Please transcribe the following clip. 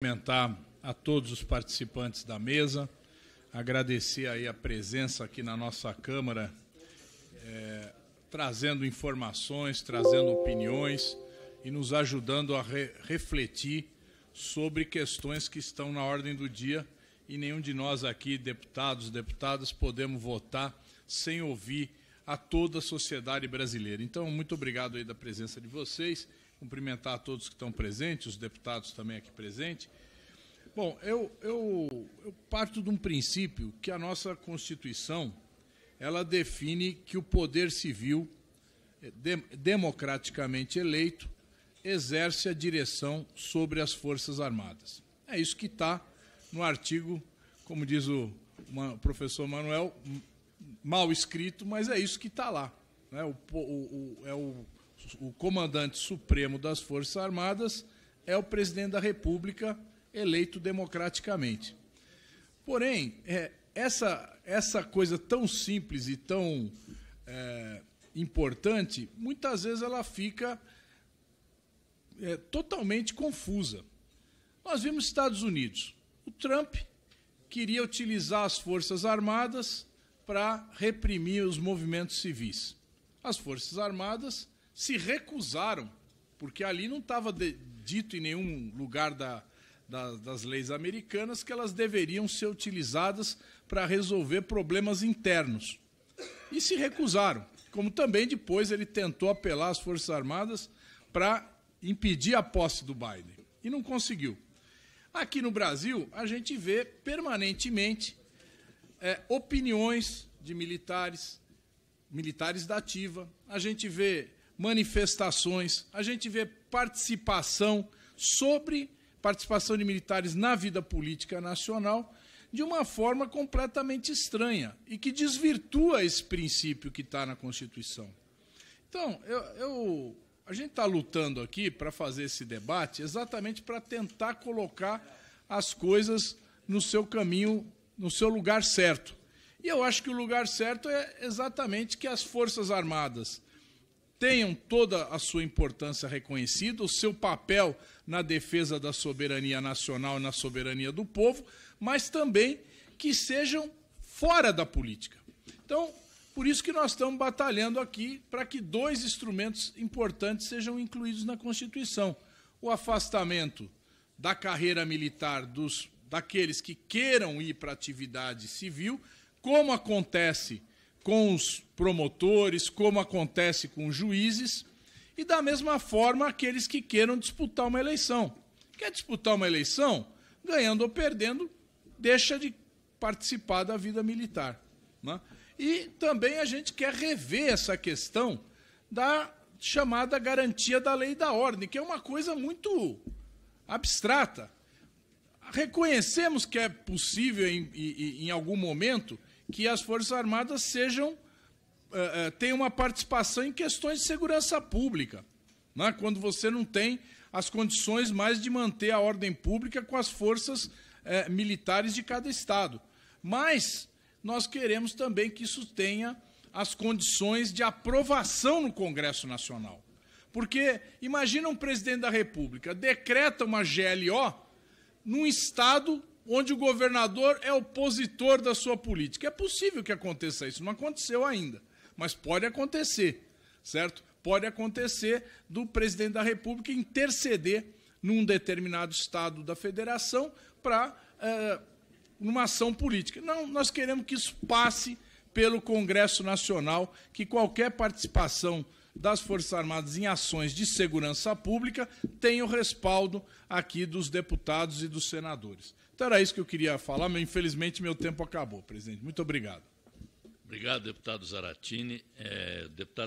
cumprimentar a todos os participantes da mesa, agradecer aí a presença aqui na nossa Câmara, é, trazendo informações, trazendo opiniões e nos ajudando a re refletir sobre questões que estão na ordem do dia e nenhum de nós aqui, deputados, deputadas, podemos votar sem ouvir a toda a sociedade brasileira. Então, muito obrigado aí da presença de vocês, cumprimentar a todos que estão presentes, os deputados também aqui presentes. Bom, eu, eu, eu parto de um princípio que a nossa Constituição, ela define que o poder civil, eh, democraticamente eleito, exerce a direção sobre as Forças Armadas. É isso que está no artigo, como diz o professor Manuel, mal escrito, mas é isso que está lá. Né? O, o, o, é o, o comandante supremo das Forças Armadas é o presidente da República eleito democraticamente. Porém, é, essa, essa coisa tão simples e tão é, importante, muitas vezes ela fica é, totalmente confusa. Nós vimos Estados Unidos. O Trump queria utilizar as Forças Armadas para reprimir os movimentos civis. As Forças Armadas se recusaram, porque ali não estava dito em nenhum lugar da, da, das leis americanas que elas deveriam ser utilizadas para resolver problemas internos. E se recusaram. Como também depois ele tentou apelar às Forças Armadas para impedir a posse do Biden. E não conseguiu. Aqui no Brasil, a gente vê permanentemente é, opiniões de militares, militares da ativa, a gente vê manifestações, a gente vê participação sobre participação de militares na vida política nacional de uma forma completamente estranha e que desvirtua esse princípio que está na Constituição. Então, eu, eu a gente está lutando aqui para fazer esse debate exatamente para tentar colocar as coisas no seu caminho no seu lugar certo. E eu acho que o lugar certo é exatamente que as Forças Armadas tenham toda a sua importância reconhecida, o seu papel na defesa da soberania nacional e na soberania do povo, mas também que sejam fora da política. Então, por isso que nós estamos batalhando aqui para que dois instrumentos importantes sejam incluídos na Constituição: o afastamento da carreira militar dos daqueles que queiram ir para a atividade civil, como acontece com os promotores, como acontece com os juízes, e da mesma forma aqueles que queiram disputar uma eleição. Quer disputar uma eleição? Ganhando ou perdendo, deixa de participar da vida militar. Né? E também a gente quer rever essa questão da chamada garantia da lei da ordem, que é uma coisa muito abstrata. Reconhecemos que é possível, em, em, em algum momento, que as Forças Armadas sejam uh, tenham uma participação em questões de segurança pública, né? quando você não tem as condições mais de manter a ordem pública com as forças uh, militares de cada Estado. Mas nós queremos também que isso tenha as condições de aprovação no Congresso Nacional. Porque imagina um presidente da República decreta uma GLO num estado onde o governador é opositor da sua política. É possível que aconteça isso, não aconteceu ainda, mas pode acontecer, certo? Pode acontecer do presidente da República interceder num determinado estado da federação para é, eh, uma ação política. Não, nós queremos que isso passe pelo Congresso Nacional, que qualquer participação das Forças Armadas em ações de segurança pública tem o respaldo aqui dos deputados e dos senadores. Então era isso que eu queria falar, mas infelizmente meu tempo acabou, presidente. Muito obrigado. Obrigado, deputado Zaratini. É, deputado